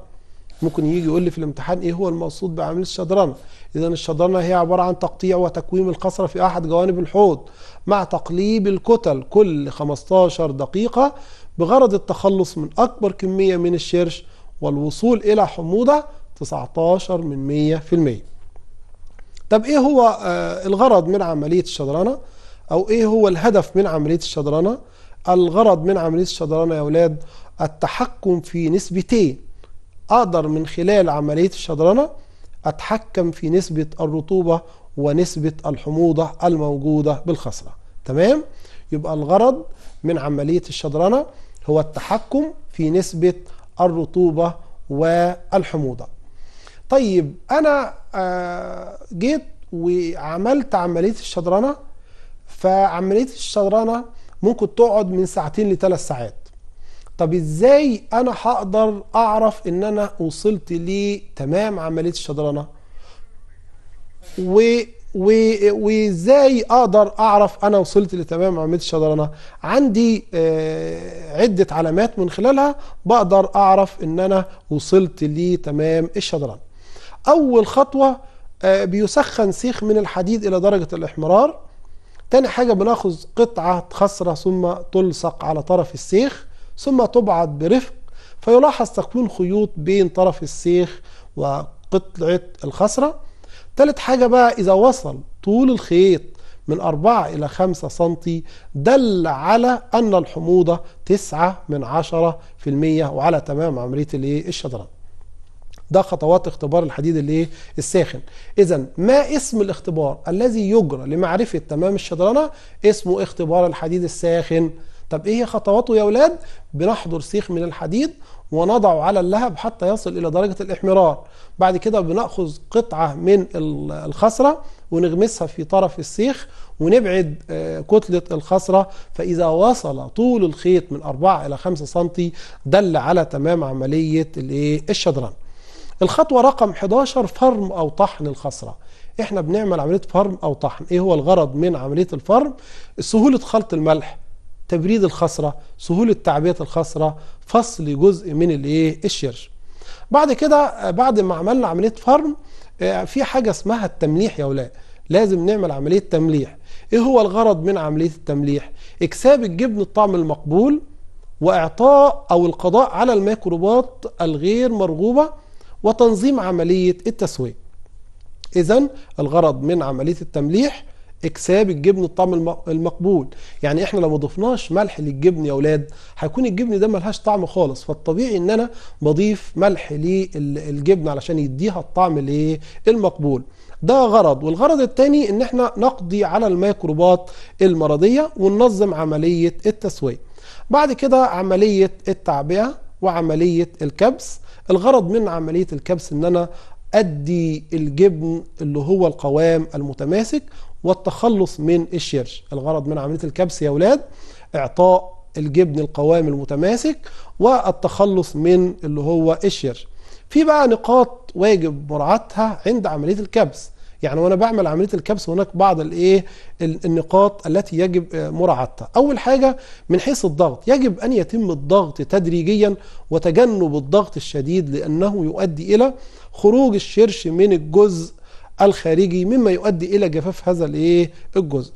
ممكن يجي يقول لي في الامتحان ايه هو المقصود بعملية الشدرنة اذا الشدرنة هي عبارة عن تقطيع وتكويم القصرة في احد جوانب الحوض مع تقليب الكتل كل 15 دقيقة بغرض التخلص من اكبر كمية من الشرش والوصول الى حموضة 19 من 100% طب ايه هو آه، الغرض من عملية الشدرنه او ايه هو الهدف من عملية الشدرنه الغرض من عملية الشدرنه يا اولاد التحكم في نسبتين إيه؟ اقدر من خلال عملية الشدرنه اتحكم في نسبة الرطوبة ونسبة الحموضة الموجودة بالخصره تمام يبقى الغرض من عملية الشدرنه هو التحكم في نسبة الرطوبة والحموضة طيب انا آه، جيت وعملت عمليه الشدرنه فعمليه الشدرنه ممكن تقعد من ساعتين لثلاث ساعات طب ازاي انا هقدر اعرف ان انا وصلت لتمام عمليه الشدرنه و وازاي اقدر اعرف انا وصلت لتمام عمليه الشدرنه عندي آه، عده علامات من خلالها بقدر اعرف ان انا وصلت لتمام الشدرنه أول خطوة آه، بيسخن سيخ من الحديد إلى درجة الإحمرار تاني حاجة بناخذ قطعة خصرة ثم تلصق على طرف السيخ ثم تبعد برفق فيلاحظ تكون خيوط بين طرف السيخ وقطعة الخصرة تالت حاجة بقى إذا وصل طول الخيط من 4 إلى 5 سنتي دل على أن الحموضة 9 من 10% وعلى تمام عملية الشطرنج ده خطوات اختبار الحديد الايه الساخن اذا ما اسم الاختبار الذي يجرى لمعرفه تمام الشطرنه اسمه اختبار الحديد الساخن طب ايه هي خطواته يا اولاد بنحضر سيخ من الحديد ونضعه على اللهب حتى يصل الى درجه الاحمرار بعد كده بناخذ قطعه من الخصره ونغمسها في طرف السيخ ونبعد آه، كتلة الخصرة فإذا وصل طول الخيط من 4 إلى 5 سم دل على تمام عملية إيه؟ الشدران الخطوة رقم 11 فرم أو طحن الخصرة احنا بنعمل عملية فرم أو طحن ايه هو الغرض من عملية الفرم سهولة خلط الملح تبريد الخصرة سهولة تعبئة الخصرة فصل جزء من الايه الشرش بعد كده بعد ما عملنا عملية فرم آه، في حاجة اسمها التمليح يا ولاد لازم نعمل عملية تمليح ايه هو الغرض من عملية التمليح اكساب الجبن الطعم المقبول واعطاء او القضاء على الميكروبات الغير مرغوبة وتنظيم عملية التسوية إذا الغرض من عملية التمليح اكساب الجبن الطعم المقبول يعني احنا لو ما ملح للجبن يا اولاد هيكون الجبن ده ملهاش طعم خالص فالطبيعي ان انا بضيف ملح للجبن علشان يديها الطعم الايه المقبول ده غرض والغرض الثاني ان احنا نقضي على الميكروبات المرضيه وننظم عمليه التسويه بعد كده عمليه التعبئه وعملية الكبس الغرض من عملية الكبس ان انا ادي الجبن اللي هو القوام المتماسك والتخلص من الشرش الغرض من عملية الكبس يا ولاد اعطاء الجبن القوام المتماسك والتخلص من اللي هو الشرش في بقى نقاط واجب مراعاتها عند عملية الكبس يعني وانا بعمل عمليه الكبس هناك بعض الايه النقاط التي يجب آه، مراعاتها اول حاجه من حيث الضغط يجب ان يتم الضغط تدريجيا وتجنب الضغط الشديد لانه يؤدي الى خروج الشرش من الجزء الخارجي مما يؤدي الى جفاف هذا الايه الجزء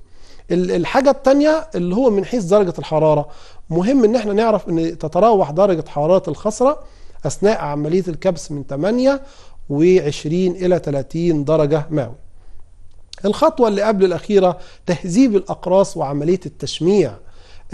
الحاجه الثانيه اللي هو من حيث درجه الحراره مهم ان احنا نعرف ان تتراوح درجه حراره الخصره اثناء عمليه الكبس من 8 و20 إلى 30 درجة مئوي الخطوة اللي قبل الأخيرة تهذيب الأقراص وعملية التشميع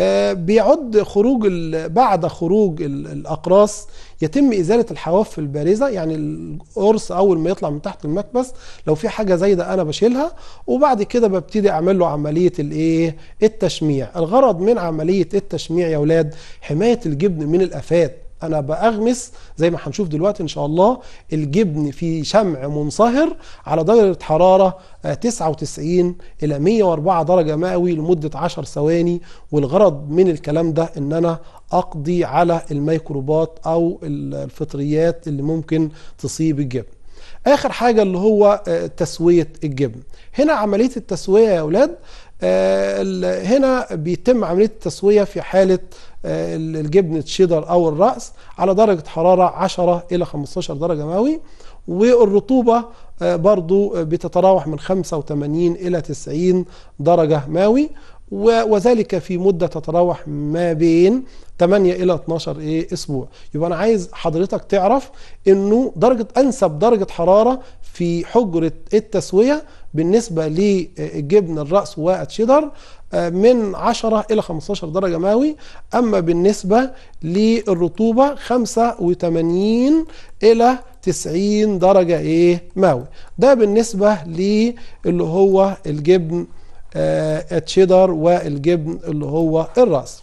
آه، بيعد خروج بعد خروج الاقراص يتم ازاله الحواف البارزه يعني القرص اول ما يطلع من تحت المكبس لو في حاجه زايده انا بشيلها وبعد كده ببتدي اعمل له عمليه الايه التشميع الغرض من عمليه التشميع يا اولاد حمايه الجبن من الافات انا باغمس زي ما هنشوف دلوقتي ان شاء الله الجبن في شمع منصهر على درجه حراره 99 آه، الى 104 درجه مئوي لمده 10 ثواني والغرض من الكلام ده ان انا اقضي على الميكروبات او الفطريات اللي ممكن تصيب الجبن اخر حاجه اللي هو آه، تسويه الجبن هنا عمليه التسويه يا اولاد آه، هنا بيتم عملية التسوية في حالة آه، الجبن الشيدر أو الرأس على درجة حرارة 10 إلى 15 درجة مئوي والرطوبة آه، برضو بتتراوح من 85 إلى 90 درجة مئوي وذلك في مدة تتراوح ما بين 8 إلى 12 إيه أسبوع يبقى أنا عايز حضرتك تعرف أنه درجة أنسب درجة حرارة في حجرة التسوية بالنسبة للجبن آه، الرأس والشيدر آه، من 10 إلى 15 درجة مئوي أما بالنسبة للرطوبة 85 إلى 90 درجة إيه مئوي ده بالنسبة للي هو الجبن آه، التشيدر والجبن اللي هو الرأس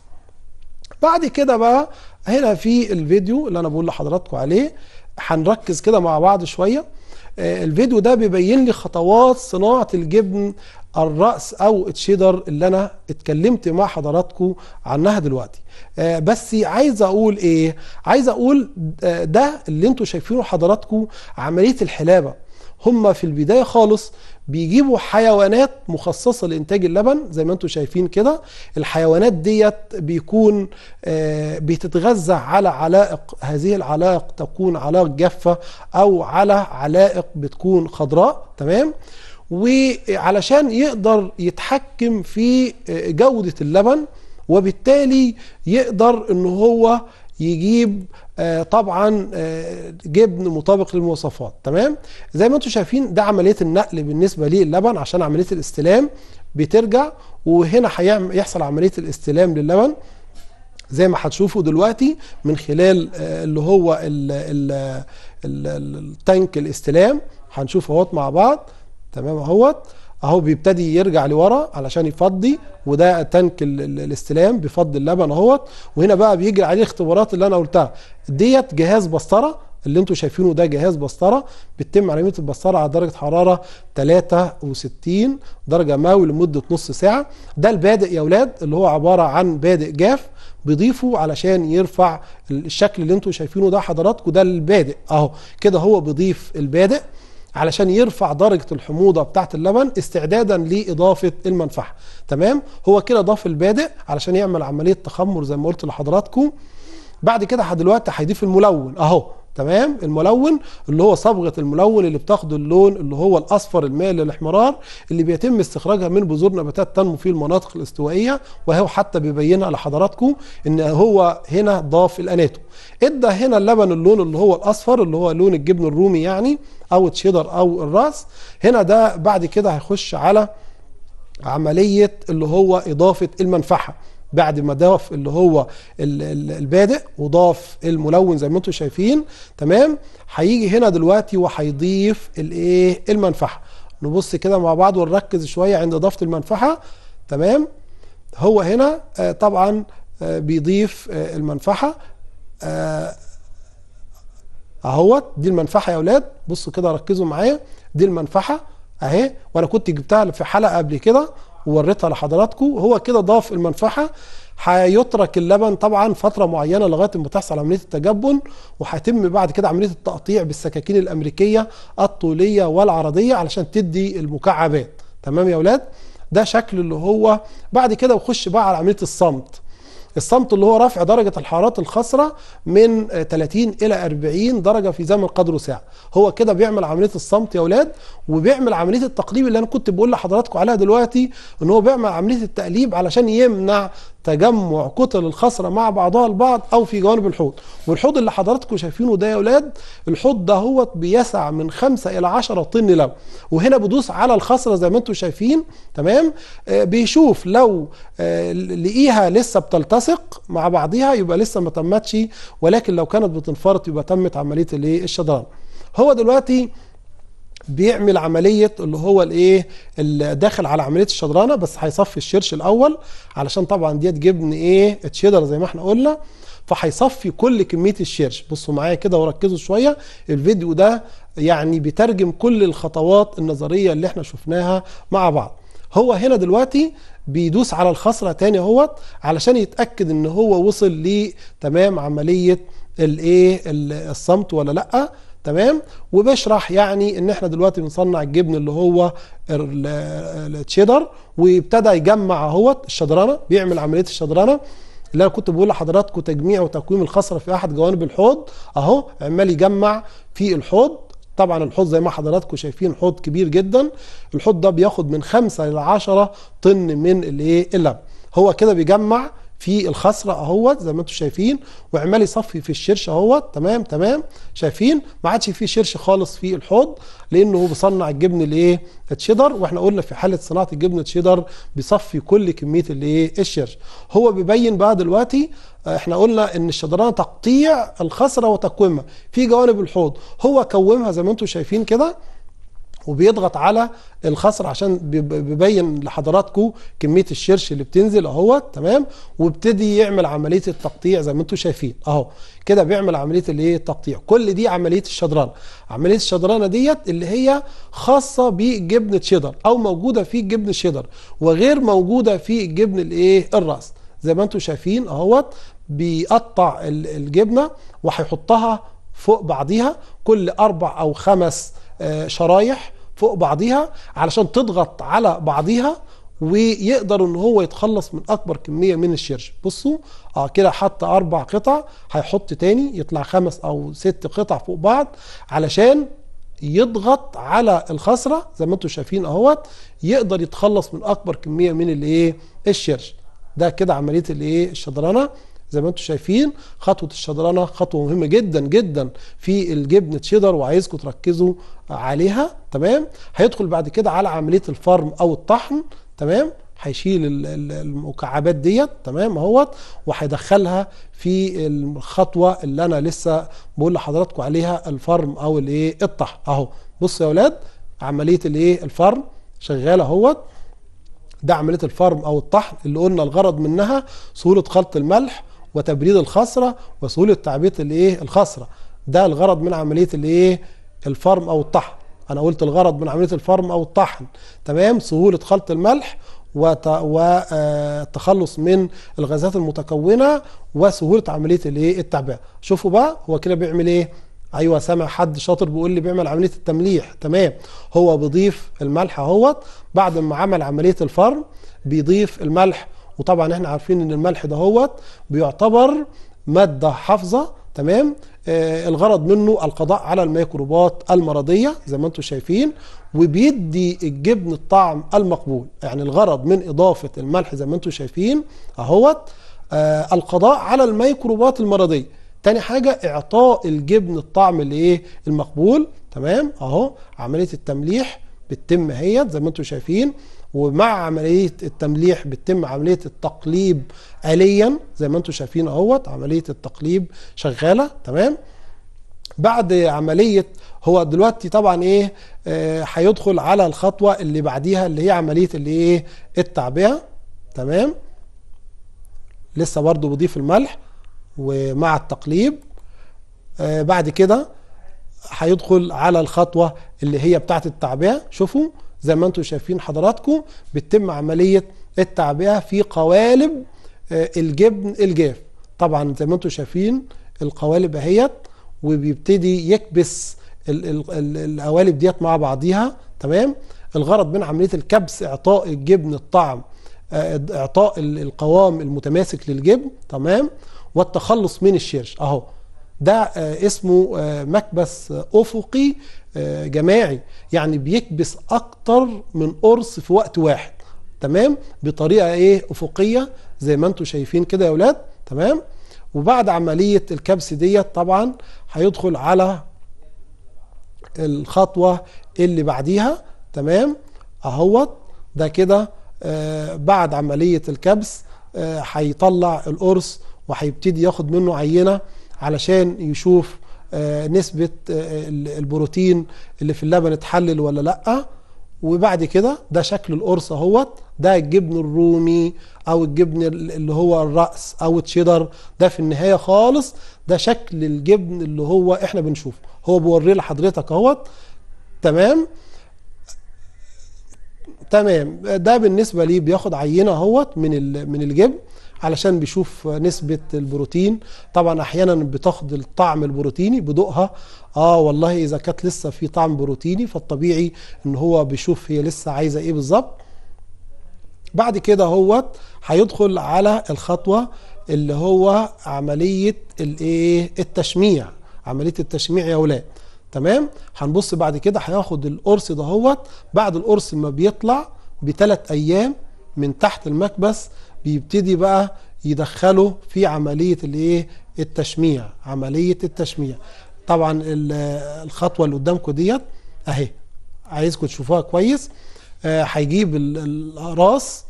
بعد كده بقى هنا في الفيديو اللي أنا بقول لحضراتكم عليه هنركز كده مع بعض شوية آه، الفيديو ده بيبين لي خطوات صناعة الجبن الرأس أو التشيدر اللي أنا اتكلمت مع حضراتكم عنها دلوقتي آه، بس عايز أقول إيه؟ عايز أقول آه، ده اللي انتوا شايفينه حضراتكم عملية الحلابة هما في البداية خالص بيجيبوا حيوانات مخصصه لانتاج اللبن زي ما انتم شايفين كده الحيوانات ديت بيكون آه، بتتغذى على علائق هذه العلائق تكون علائق جافه او على علائق بتكون خضراء تمام وعلشان يقدر يتحكم في آه، جوده اللبن وبالتالي يقدر ان هو يجيب آه، طبعا آه، جبن مطابق للمواصفات تمام زي ما انتم شايفين ده عمليه النقل بالنسبه للبن عشان عمليه الاستلام بترجع وهنا هيحصل عمليه الاستلام للبن زي ما هتشوفوا دلوقتي من خلال آه، اللي هو التانك الاستلام هنشوف اهوت مع بعض تمام اهوت اهو بيبتدي يرجع لورا علشان يفضي وده تنك الاستلام بيفضي اللبن اهوت وهنا بقى بيجري عليه الاختبارات اللي انا قلتها ديت جهاز بسطره اللي انتم شايفينه ده جهاز بسطره بتتم عمليه البسطره على درجه حراره 63 درجه مئويه لمده نص ساعه ده البادئ يا اولاد اللي هو عباره عن بادئ جاف بيضيفه علشان يرفع الشكل اللي انتم شايفينه ده حضراتكم ده البادئ اهو كده هو بيضيف البادئ علشان يرفع درجة الحموضة بتاعة اللبن استعدادا لإضافة المنفعة تمام هو كده ضاف البادئ علشان يعمل عملية تخمر زي ما قلت لحضراتكم بعد كده دلوقتي هيضيف الملون اهو تمام الملون اللي هو صبغه الملون اللي بتاخد اللون اللي هو الاصفر المائل للاحمرار اللي بيتم استخراجها من بذور نباتات تنمو في المناطق الاستوائيه وهو حتى بيبينها لحضراتكم ان هو هنا ضاف الاناتو ادى هنا اللبن اللون اللي هو الاصفر اللي هو لون الجبن الرومي يعني او تشيدر او الراس هنا ده بعد كده هيخش على عمليه اللي هو اضافه المنفحه بعد ما ضاف اللي هو البادئ وضاف الملون زي ما انتم شايفين تمام هيجي هنا دلوقتي وهيضيف الايه المنفحه نبص كده مع بعض ونركز شويه عند اضافه المنفحه تمام هو هنا آه، طبعا آه، بيضيف آه، المنفحه اهوت دي المنفحه يا اولاد بصوا كده ركزوا معايا دي المنفحه اهي وانا كنت جبتها في حلقه قبل كده ووريتها لحضراتكم هو كده ضاف المنفحة هيترك اللبن طبعا فتره معينه لغايه ما تحصل عمليه التجبن وهتم بعد كده عمليه التقطيع بالسكاكين الامريكيه الطوليه والعرضيه علشان تدي المكعبات تمام يا اولاد ده شكل اللي هو بعد كده وخش بقى على عمليه الصمت الصمت اللي هو رفع درجة الحرارات الخصرة من 30 إلى 40 درجة في زمن قدره ساعة هو كده بيعمل عملية الصمت يا أولاد وبيعمل عملية التقليب اللي أنا كنت بقول لحضراتكم عليها دلوقتي إن هو بيعمل عملية التقليب علشان يمنع تجمع كتل الخصرة مع بعضها البعض أو في جوانب الحوض والحوض اللي حضراتكم شايفينه ده يا أولاد الحوض ده هو بيسع من 5 إلى 10 طن لو وهنا بدوس على الخصرة زي ما أنتم شايفين تمام آه بيشوف لو آه لقيها لسه بتلتصق مع بعضها يبقى لسه ما تمتش ولكن لو كانت بتنفرط يبقى تمت عملية الشدران هو دلوقتي بيعمل عملية اللي هو الايه داخل على عملية الشدرانة بس هيصفي الشرش الاول علشان طبعا ديت جبن ايه تشيدر زي ما احنا قلنا فهيصفي كل كمية الشرش بصوا معايا كده وركزوا شوية الفيديو ده يعني بيترجم كل الخطوات النظرية اللي احنا شفناها مع بعض هو هنا دلوقتي بيدوس على الخصرة تاني اهوت علشان يتأكد ان هو وصل لتمام عملية الايه الصمت ولا لأ تمام وبشرح يعني ان احنا دلوقتي بنصنع الجبن اللي هو التشيدر وابتدى يجمع اهوت الشدرنه بيعمل عمليه الشدرنه اللي انا كنت بقول لحضراتكم تجميع وتقويم الخصره في احد جوانب الحوض اهو عمال يجمع في الحوض طبعا الحوض زي ما حضراتكم شايفين حوض كبير جدا الحوض ده بياخد من 5 ل 10 طن من الايه اللبن هو كده بيجمع في الخصر اهوت زي ما انتم شايفين وعمال يصفي في الشرش اهوت تمام تمام شايفين ما عادش في شرش خالص في الحوض لانه بصنع الجبن الايه التشيدر واحنا قلنا في حاله صناعه الجبن التشيدر بيصفي كل كميه الايه الشرش هو بيبين بقى دلوقتي آه، احنا قلنا ان الشدرانه تقطيع الخصره وتقويمها في جوانب الحوض هو كومها زي ما انتم شايفين كده وبيضغط على الخصر عشان بيبين لحضراتكم كميه الشرش اللي بتنزل اهوت تمام وابتدي يعمل عمليه التقطيع زي ما انتم شايفين اهو كده بيعمل عمليه الايه التقطيع كل دي عمليه الشدرنه عمليه الشدرنه ديت اللي هي خاصه بجبنه شيدر او موجوده في جبن الشيدر وغير موجوده في جبن الايه الراس زي ما انتم شايفين اهوت بيقطع الجبنه وهيحطها فوق بعضيها كل اربع او خمس شرايح فوق بعضيها علشان تضغط على بعضيها ويقدر ان هو يتخلص من اكبر كميه من الشرش بصوا اه كده حط اربع قطع هيحط تاني يطلع خمس او ست قطع فوق بعض علشان يضغط على الخصره زي ما انتم شايفين اهوت يقدر يتخلص من اكبر كميه من الايه الشرش ده كده عمليه الايه الشدرانه زي ما انتم شايفين خطوة الشدرنة خطوة مهمة جدا جدا في الجبن تشيدر وعايزكم تركزوا عليها تمام هيدخل بعد كده على عملية الفرم او الطحن تمام هيشيل المكعبات ديت تمام اهوت وهيدخلها في الخطوه اللي انا لسه بقول لحضراتكم عليها الفرم او الايه الطحن اهو بصوا يا اولاد عمليه الايه الفرم شغاله اهوت ده عمليه الفرم او الطحن اللي قلنا الغرض منها سهوله خلط الملح وتبريد الخصره وسهوله تعبئه الايه الخصره ده الغرض من عمليه الايه الفرم او الطحن انا قلت الغرض من عمليه الفرم او الطحن تمام سهوله خلط الملح وتخلص آه، من الغازات المتكونه وسهوله عمليه الايه التعبئه شوفوا بقى هو كده بيعمل ايه ايوه سامع حد شاطر بيقول لي بيعمل عمليه التمليح تمام هو بيضيف الملح اهوت بعد ما عمل عمليه الفرم بيضيف الملح وطبعا احنا عارفين ان الملح دهوت بيعتبر ماده حافظه تمام آه الغرض منه القضاء على الميكروبات المرضيه زي ما انتم شايفين وبيدي الجبن الطعم المقبول يعني الغرض من اضافه الملح زي ما انتم شايفين اهوت آه القضاء على الميكروبات المرضيه تاني حاجه اعطاء الجبن الطعم اللي ايه المقبول تمام اهو عمليه التمليح بتتم هيت زي ما انتم شايفين ومع عمليه التمليح بتتم عمليه التقليب اليا زي ما انتم شايفين اهوت عمليه التقليب شغاله تمام بعد عمليه هو دلوقتي طبعا ايه آه، هيدخل آه على الخطوه اللي بعديها اللي هي عمليه اللي ايه التعبئه تمام لسه برضو بضيف الملح ومع التقليب آه بعد كده هيدخل على الخطوه اللي هي بتاعه التعبئه شوفوا زي ما انتم شايفين حضراتكم بتتم عملية التعبئة في قوالب آه، الجبن الجاف طبعا زي ما انتم شايفين القوالب اهيت وبيبتدي يكبس القوالب ديت مع بعضيها تمام الغرض من عملية الكبس اعطاء الجبن الطعم آه، اعطاء القوام المتماسك للجبن تمام والتخلص من الشرش اهو ده آه، اسمه آه، مكبس افقي آه، جماعي يعني بيكبس اكتر من قرص في وقت واحد تمام بطريقه ايه افقيه زي ما انتم شايفين كده يا اولاد تمام وبعد عمليه الكبس ديت طبعا هيدخل على الخطوه اللي بعديها تمام اهوت ده كده بعد عمليه الكبس هيطلع القرص وهيبتدي ياخد منه عينه علشان يشوف آه، نسبة آه، البروتين اللي في اللبن اتحلل ولا لأ وبعد كده ده شكل القرص اهوت ده الجبن الرومي او الجبن اللي هو الراس او التشيدر ده في النهايه خالص ده شكل الجبن اللي هو احنا بنشوفه هو بيوريه لحضرتك اهوت تمام تمام ده بالنسبه ليه بياخد عينه اهوت من من الجبن علشان بيشوف نسبة البروتين طبعا احيانا بتاخد الطعم البروتيني بضوءها اه والله اذا كانت لسه في طعم بروتيني فالطبيعي ان هو بيشوف هي لسه عايزة ايه بالظبط بعد كده هوت هيدخل على الخطوة اللي هو عملية الايه التشميع عملية التشميع يا ولاد تمام هنبص بعد كده هياخد القرص ده دهوت بعد القرص ما بيطلع بثلاث ايام من تحت المكبس بيبتدي بقى يدخله في عملية الايه التشميع عملية التشميع طبعا الخطوة اللي قدامكم ديت اهي عايزكم تشوفوها كويس آه، هيجيب الاقراص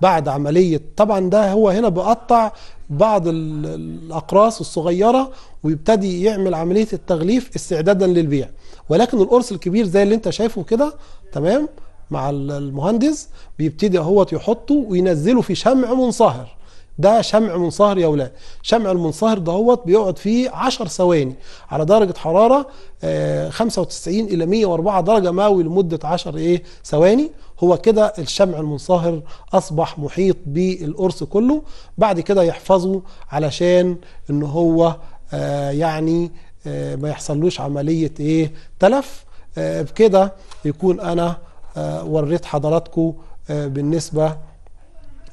بعد عملية طبعا ده هو هنا بقطع بعض الأقراص الصغيرة ويبتدي يعمل عملية التغليف استعدادا للبيع ولكن القرص الكبير زي اللي انت شايفه كده تمام مع المهندس بيبتدي اهوت يحطه وينزله في شمع منصهر ده شمع منصهر يا ولاد شمع المنصهر دهوت بيقعد فيه 10 ثواني على درجه حراره 95 آه، الى 104 درجه مئوي لمده 10 ايه ثواني هو كده الشمع المنصهر اصبح محيط بالقرص كله بعد كده يحفظه علشان ان هو آه، يعني آه، ما يحصلوش عمليه ايه تلف بكده يكون انا آه، وريت حضراتكم آه، بالنسبة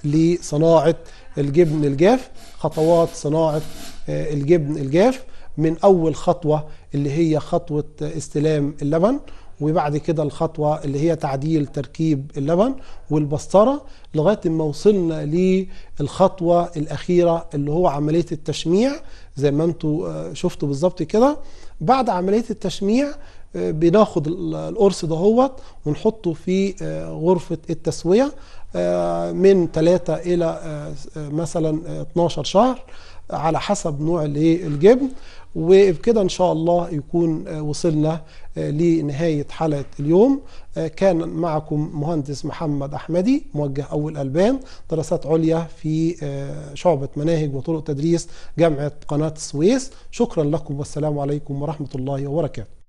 لصناعة الجبن الجاف خطوات صناعة آه، الجبن الجاف من أول خطوة اللي هي خطوة استلام اللبن وبعد كده الخطوة اللي هي تعديل تركيب اللبن والبسطرة لغاية ما وصلنا للخطوة الأخيرة اللي هو عملية التشميع زي ما انتوا شفتوا بالظبط كده بعد عملية التشميع بناخد القرص دهوت ونحطه في آه، غرفة التسوية آه، من 3 إلى آه، مثلا 12 شهر على حسب نوع الجبن وبكده ان شاء الله يكون وصلنا لنهايه حلقه اليوم كان معكم مهندس محمد احمدي موجه اول البان دراسات عليا في شعبه مناهج وطرق تدريس جامعه قناه السويس شكرا لكم والسلام عليكم ورحمه الله وبركاته